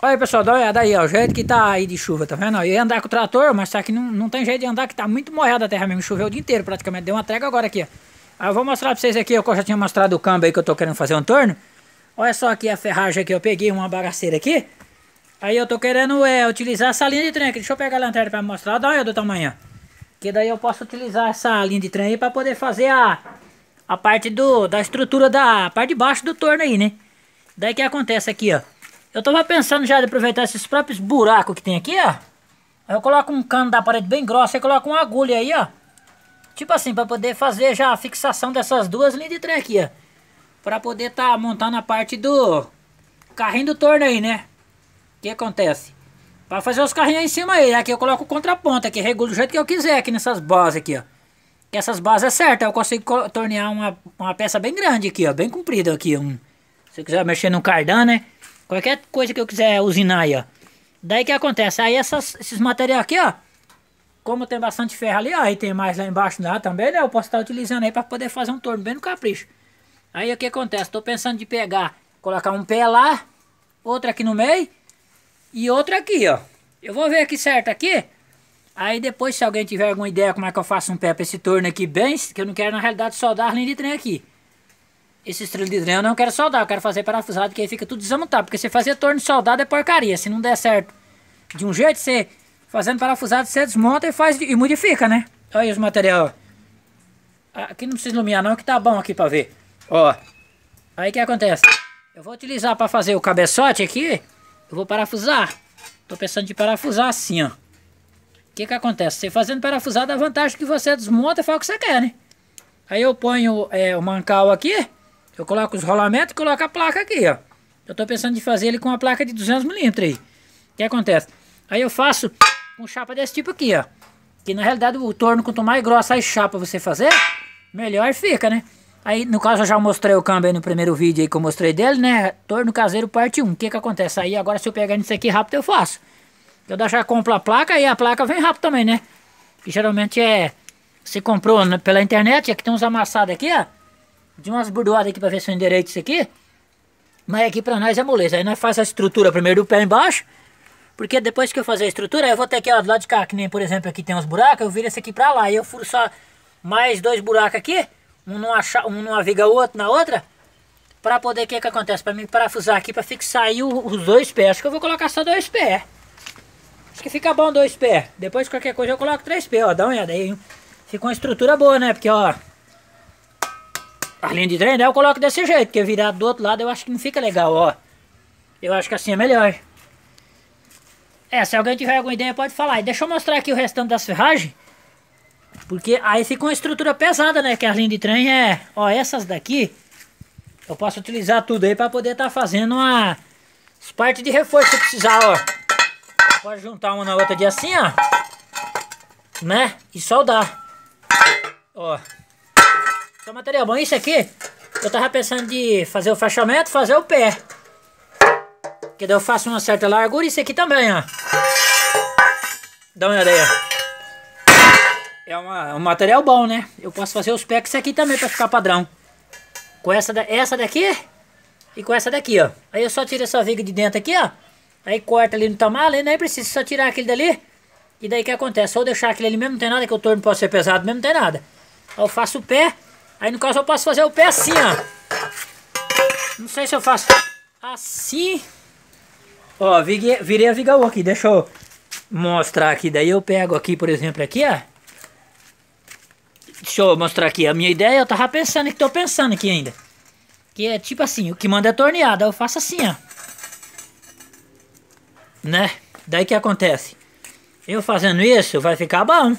Olha aí, pessoal, dá uma olhada aí, ó, o jeito que tá aí de chuva, tá vendo? Eu ia andar com o trator, mas tá aqui não, não tem jeito de andar, que tá muito molhada a terra mesmo, choveu o dia inteiro praticamente, deu uma trégua agora aqui, ó. Aí eu vou mostrar pra vocês aqui, eu já tinha mostrado o câmbio aí que eu tô querendo fazer um torno. Olha só aqui a ferragem aqui, eu peguei uma bagaceira aqui. Aí eu tô querendo é, utilizar essa linha de trem aqui, deixa eu pegar a lanterna pra mostrar, dá uma olhada do tamanho, ó. Que daí eu posso utilizar essa linha de trem aí pra poder fazer a, a parte do, da estrutura da parte de baixo do torno aí, né? Daí que acontece aqui, ó. Eu tava pensando já de aproveitar esses próprios buracos que tem aqui, ó. Aí eu coloco um cano da parede bem grosso, e coloco uma agulha aí, ó. Tipo assim, pra poder fazer já a fixação dessas duas linhas de trem aqui, ó. Pra poder tá montando a parte do carrinho do torno aí, né? O que acontece? Pra fazer os carrinhos aí em cima aí, aqui eu coloco o contraponto aqui, regulo do jeito que eu quiser aqui nessas bases aqui, ó. Que essas bases é certa, eu consigo tornear uma, uma peça bem grande aqui, ó, bem comprida aqui, um... Se quiser mexer no cardan, né? Qualquer coisa que eu quiser usinar aí, ó. Daí que acontece? Aí essas, esses materiais aqui, ó. Como tem bastante ferro ali, ó. E tem mais lá embaixo lá também, né? Eu posso estar utilizando aí para poder fazer um torno bem no capricho. Aí o que acontece? Estou pensando de pegar, colocar um pé lá, outro aqui no meio e outro aqui, ó. Eu vou ver aqui certo aqui. Aí depois, se alguém tiver alguma ideia como é que eu faço um pé para esse torno aqui bem, que eu não quero na realidade soldar a linha de trem aqui. Esse estrela de dreno eu não quero soldar, eu quero fazer parafusado, que aí fica tudo desmontado. Porque se fazer torno soldado é porcaria. Se não der certo de um jeito, você fazendo parafusado, você desmonta e faz e modifica, né? Olha aí os material. Aqui não precisa iluminar não, que tá bom aqui pra ver. Ó, aí que acontece. Eu vou utilizar pra fazer o cabeçote aqui, eu vou parafusar. Tô pensando de parafusar assim, ó. O que que acontece? Você fazendo parafusado, a vantagem é que você desmonta e faz o que você quer, né? Aí eu ponho é, o mancal aqui eu coloco os rolamentos e coloco a placa aqui, ó. Eu estou pensando em fazer ele com uma placa de 200 milímetros aí. O que acontece? Aí eu faço com chapa desse tipo aqui, ó. Que na realidade o torno, quanto mais grossa a chapa você fazer, melhor fica, né? Aí, no caso, eu já mostrei o câmbio aí no primeiro vídeo aí que eu mostrei dele, né? Torno caseiro parte 1. O que que acontece? Aí agora se eu pegar nisso aqui rápido eu faço. Eu já compro a placa e a placa vem rápido também, né? Que geralmente é... Se comprou pela internet, aqui é tem uns amassados aqui, ó de umas bordoadas aqui para ver se eu endereito isso aqui. Mas aqui para nós é moleza. Aí nós faz a estrutura primeiro do pé embaixo. Porque depois que eu fazer a estrutura, eu vou ter aqui, ó, do lado de cá, que nem, por exemplo, aqui tem uns buracos, eu viro esse aqui pra lá. E eu furo só mais dois buracos aqui, um numa, um numa viga, outro na outra, pra poder, o que é que acontece? Pra mim parafusar aqui, pra fixar aí os dois pés. Acho que eu vou colocar só dois pés. Acho que fica bom dois pés. Depois, qualquer coisa, eu coloco três pés, ó, dá uma olhada aí. Fica uma estrutura boa, né? Porque, ó, a linha de trem, né? Eu coloco desse jeito, porque virado do outro lado eu acho que não fica legal, ó. Eu acho que assim é melhor. É, se alguém tiver alguma ideia pode falar. E deixa eu mostrar aqui o restante das ferragens. Porque aí fica uma estrutura pesada, né? Que as linhas de trem é... Ó, essas daqui... Eu posso utilizar tudo aí para poder estar tá fazendo uma... As partes de reforço se precisar, ó. Pode juntar uma na outra de assim, ó. Né? E soldar. Ó. Só material bom. Isso aqui, eu tava pensando de fazer o fechamento, fazer o pé. Que daí eu faço uma certa largura. Isso aqui também, ó. Dá uma olhada aí, ó. É uma, um material bom, né? Eu posso fazer os pés isso aqui também pra ficar padrão. Com essa, essa daqui e com essa daqui, ó. Aí eu só tiro essa viga de dentro aqui, ó. Aí corta ali no tamal, aí nem precisa só tirar aquele dali. E daí que acontece? Ou deixar aquele ali mesmo, não tem nada que o torno, pode ser pesado mesmo, não tem nada. Aí eu faço o pé Aí no caso eu posso fazer o pé assim, ó. Não sei se eu faço assim. Ó, virei a viga aqui. Deixa eu mostrar aqui. Daí eu pego aqui, por exemplo, aqui, ó. Deixa eu mostrar aqui. A minha ideia, eu tava pensando que tô pensando aqui ainda. Que é tipo assim, o que manda é torneada. Eu faço assim, ó. Né? Daí que acontece? Eu fazendo isso, vai ficar bom.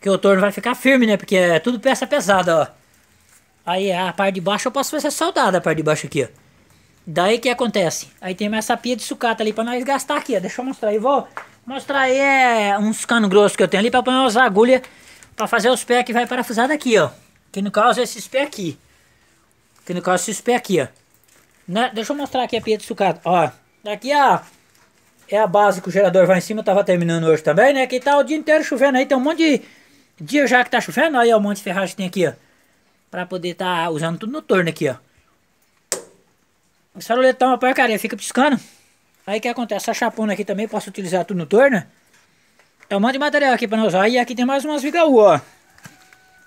Que o torno vai ficar firme, né? Porque é tudo peça pesada, ó. Aí a parte de baixo eu posso fazer soldada a parte de baixo aqui, ó. Daí que acontece? Aí tem essa pia de sucata ali pra nós gastar aqui, ó. Deixa eu mostrar aí. Vou mostrar aí é, uns canos grossos que eu tenho ali pra pôr umas agulhas pra fazer os pés que vai parafusar daqui, ó. Que no caso é esses pés aqui. Que no caso é esses pés aqui, ó. Né? deixa eu mostrar aqui a pia de sucata. Ó, aqui ó, é a base que o gerador vai em cima. Eu tava terminando hoje também, né? Que tá o dia inteiro chovendo aí. Tem um monte de dia já que tá chovendo. Aí ó, um monte de ferragem que tem aqui, ó. Pra poder estar tá usando tudo no torno aqui, ó. Esse faroletão tá uma porcaria, fica piscando. Aí o que acontece? Essa chapona aqui também posso utilizar tudo no torno. Então manda material aqui pra nós usar. E aqui tem mais umas vigaú, ó.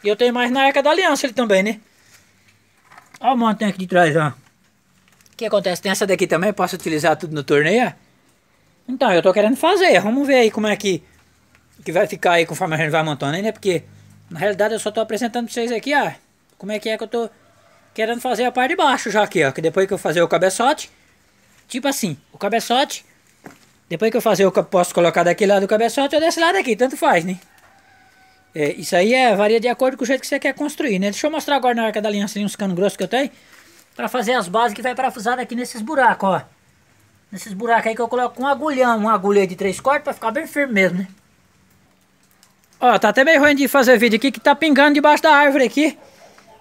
E eu tenho mais na Arca da Aliança ele também, né? Olha o montão aqui de trás, ó. O que acontece? Tem essa daqui também, posso utilizar tudo no torno, ó. Então, eu tô querendo fazer. Vamos ver aí como é que, que vai ficar aí conforme a gente vai montando, né? Porque, na realidade, eu só tô apresentando pra vocês aqui, ó. Como é que é que eu tô querendo fazer a parte de baixo já aqui, ó. Que depois que eu fazer o cabeçote, tipo assim, o cabeçote, depois que eu fazer, o que eu posso colocar daquele lado do cabeçote ou desse lado aqui, tanto faz, né? É, isso aí é, varia de acordo com o jeito que você quer construir, né? Deixa eu mostrar agora na arca da aliança uns canos grossos que eu tenho. Pra fazer as bases que vai parafusar aqui nesses buracos, ó. Nesses buracos aí que eu coloco com um agulhão, uma agulha de três cortes pra ficar bem firme mesmo, né? Ó, tá até meio ruim de fazer vídeo aqui que tá pingando debaixo da árvore aqui.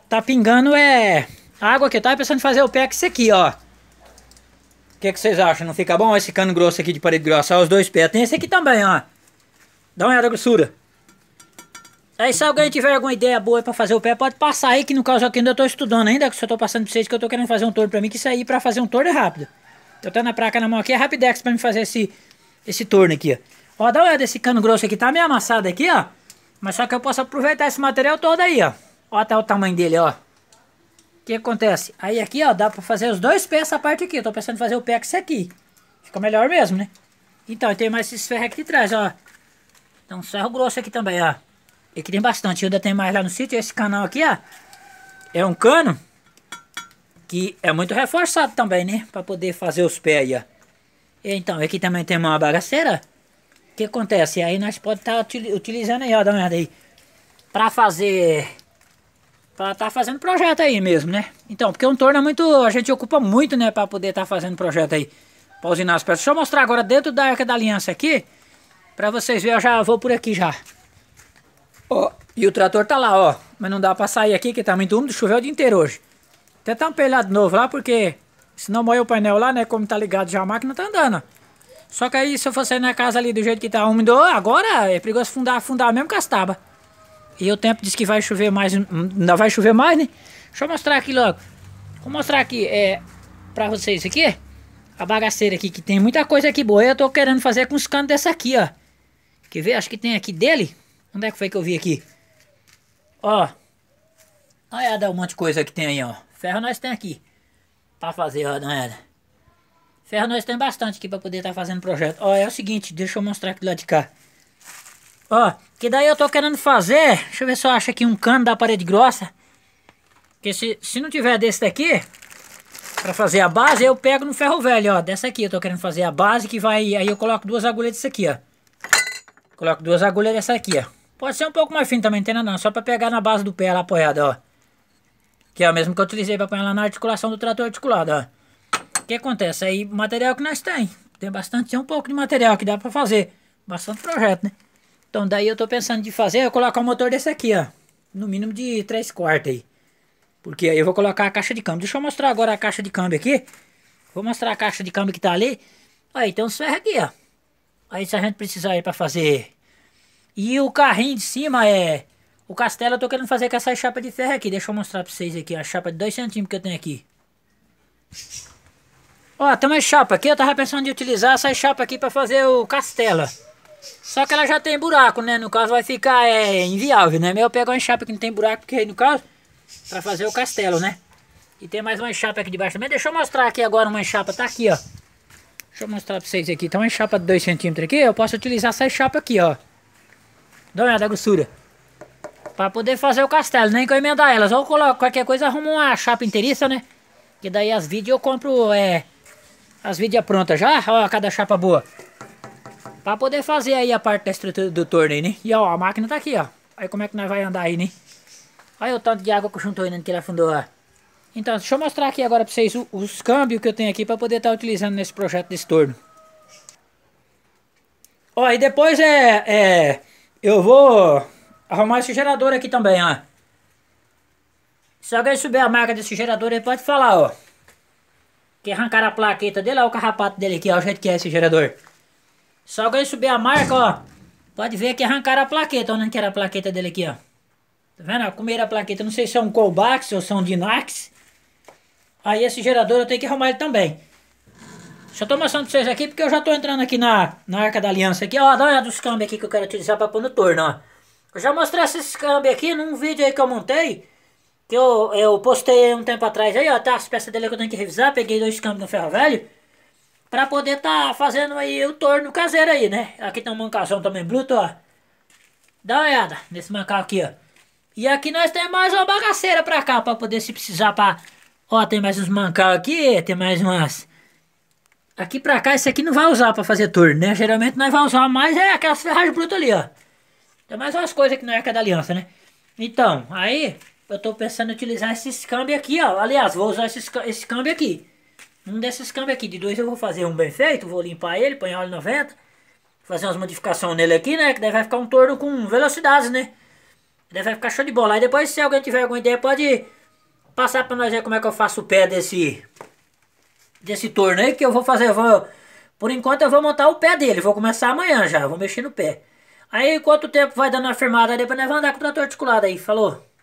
Tá pingando é água que tá pensando em fazer o pé com isso aqui, ó. O que, que vocês acham? Não fica bom esse cano grosso aqui de parede grossa? Ó, os dois pés. Tem esse aqui também, ó. Dá uma olhada grossura. Aí se alguém tiver alguma ideia boa para fazer o pé, pode passar aí, que no caso aqui ainda eu tô estudando ainda, que só tô passando pra vocês, que eu tô querendo fazer um torno pra mim, que isso aí pra fazer um torno é rápido. Eu tô na placa na mão aqui, é Rapidex pra me fazer esse, esse torno aqui, ó. Ó, dá uma olhada esse cano grosso aqui, tá meio amassado aqui, ó. Mas só que eu posso aproveitar esse material todo aí, ó. Ó, até tá o tamanho dele, ó. O que acontece? Aí aqui, ó, dá pra fazer os dois pés essa parte aqui. Eu tô pensando em fazer o pé com esse aqui. Fica melhor mesmo, né? Então, tem mais esses ferros aqui de trás, ó. Tem um ferro grosso aqui também, ó. E aqui tem bastante, ainda tem mais lá no sítio. Esse canal aqui, ó, é um cano que é muito reforçado também, né? Pra poder fazer os pés aí, ó. Então, aqui também tem uma bagaceira. O que acontece? Aí nós podemos estar tá utilizando aí, ó, dá uma olhada aí. Pra fazer Pra tá, tá fazendo projeto aí mesmo, né? Então, porque um torno é muito. A gente ocupa muito, né? Pra poder tá fazendo projeto aí. Pra usinar as peças. Deixa eu mostrar agora dentro da Arca da Aliança aqui. Pra vocês verem, eu já vou por aqui já. Ó, e o trator tá lá, ó. Mas não dá pra sair aqui que tá muito úmido. Choveu o dia inteiro hoje. Até tá um pelado novo lá, porque senão molha o painel lá, né? Como tá ligado já a máquina tá andando. Só que aí, se eu fosse sair na casa ali do jeito que tá úmido agora, é perigoso fundar, fundar mesmo com as tabas. E o tempo diz que vai chover mais. Ainda vai chover mais, né? Deixa eu mostrar aqui logo. Vou mostrar aqui é, pra vocês aqui. É, a bagaceira aqui, que tem muita coisa aqui boa. Eu tô querendo fazer com os canos dessa aqui, ó. Quer ver? Acho que tem aqui dele. Onde é que foi que eu vi aqui? Ó. Olha, dá um monte de coisa que tem aí, ó. Ferro nós tem aqui. Pra fazer, ó, não é? Ferro nós tem bastante aqui pra poder estar tá fazendo projeto. Ó, é o seguinte, deixa eu mostrar aqui do lado de cá. Ó, que daí eu tô querendo fazer. Deixa eu ver se eu acho aqui um cano da parede grossa. Porque se, se não tiver desse daqui, pra fazer a base, eu pego no ferro velho, ó. Dessa aqui eu tô querendo fazer a base que vai... Aí eu coloco duas agulhas desse aqui, ó. Coloco duas agulhas dessa aqui, ó. Pode ser um pouco mais fino também, não não. Só pra pegar na base do pé lá apoiada, ó. Que é o mesmo que eu utilizei pra pôr lá na articulação do trator articulado, ó. O que acontece? Aí, material que nós tem. Tem bastante, tem um pouco de material que dá pra fazer. Bastante projeto, né? Então daí eu tô pensando de fazer, eu colocar o um motor desse aqui, ó. No mínimo de 3 quartos aí. Porque aí eu vou colocar a caixa de câmbio. Deixa eu mostrar agora a caixa de câmbio aqui. Vou mostrar a caixa de câmbio que tá ali. Aí tem uns ferros aqui, ó. Aí se a gente precisar ir pra fazer... E o carrinho de cima é... O castelo eu tô querendo fazer com essa chapa de ferro aqui. Deixa eu mostrar pra vocês aqui, a chapa de 2 centímetros que eu tenho aqui. Ó, tem uma chapa aqui, eu tava pensando de utilizar essa chapa aqui pra fazer o castelo. Só que ela já tem buraco, né? No caso vai ficar é, inviável, né? É eu pego uma chapa que não tem buraco, porque aí no caso, pra fazer o castelo, né? E tem mais uma chapa aqui debaixo também. Deixa eu mostrar aqui agora uma chapa, tá aqui, ó. Deixa eu mostrar pra vocês aqui. Então uma chapa de 2 centímetros aqui, eu posso utilizar essa chapa aqui, ó. Dá uma olhada a grossura. Pra poder fazer o castelo, nem né? que eu emendar elas. Ou coloco qualquer coisa, arrumo uma chapa inteiriça, né? Que daí as vídeos eu compro, é... As vídeas prontas já, ó, cada chapa boa. Pra poder fazer aí a parte da estrutura do torno né? E ó, a máquina tá aqui, ó. Aí como é que nós vai andar aí, né? Olha o tanto de água que o aí, né, que ele afundou, ó. Então, deixa eu mostrar aqui agora pra vocês os, os câmbios que eu tenho aqui pra poder estar tá utilizando nesse projeto desse torno. Ó, e depois é... é eu vou arrumar esse gerador aqui também, ó. Se alguém subir a marca desse gerador aí, pode falar, ó. Que arrancaram a plaqueta dele, ó, o carrapato dele aqui, ó, o jeito que é esse gerador. Só que alguém subir a marca, ó, pode ver que arrancaram a plaqueta. Olha onde que era a plaqueta dele aqui, ó. Tá vendo? Comeram a plaqueta. Não sei se é um Colbax ou se é um Dinax. Aí esse gerador eu tenho que arrumar ele também. Só tô mostrando pra vocês aqui porque eu já tô entrando aqui na, na arca da aliança aqui. Ó, dá uma olhada nos câmbios aqui que eu quero utilizar pra pôr no torno, ó. Eu já mostrei esses câmbios aqui num vídeo aí que eu montei. Que eu, eu postei um tempo atrás aí, ó. Tá as peças dele que eu tenho que revisar. Peguei dois câmbios no ferro velho para poder estar tá fazendo aí o torno caseiro aí, né? Aqui tem um mancação também bruto, ó. Dá uma olhada nesse mancal aqui, ó. E aqui nós temos mais uma bagaceira pra cá, pra poder se precisar pra... Ó, tem mais uns mancacos aqui, tem mais umas... Aqui pra cá, esse aqui não vai usar pra fazer torno, né? Geralmente nós vamos usar mais é aquelas ferragens brutas ali, ó. Tem mais umas coisas que não é que da aliança, né? Então, aí eu tô pensando em utilizar esses câmbio aqui, ó. Aliás, vou usar esse esse câmbio aqui. Um desses câmbios aqui de dois eu vou fazer um bem feito, vou limpar ele, põe óleo 90, fazer umas modificações nele aqui, né? Que daí vai ficar um torno com velocidades, né? Daí vai ficar show de bola. Aí depois, se alguém tiver alguma ideia, pode passar pra nós ver como é que eu faço o pé desse, desse torno aí, que eu vou fazer, eu vou... Por enquanto eu vou montar o pé dele, vou começar amanhã já, vou mexer no pé. Aí quanto tempo vai dando a firmada, depois nós vamos andar com o trator articulado aí, falou?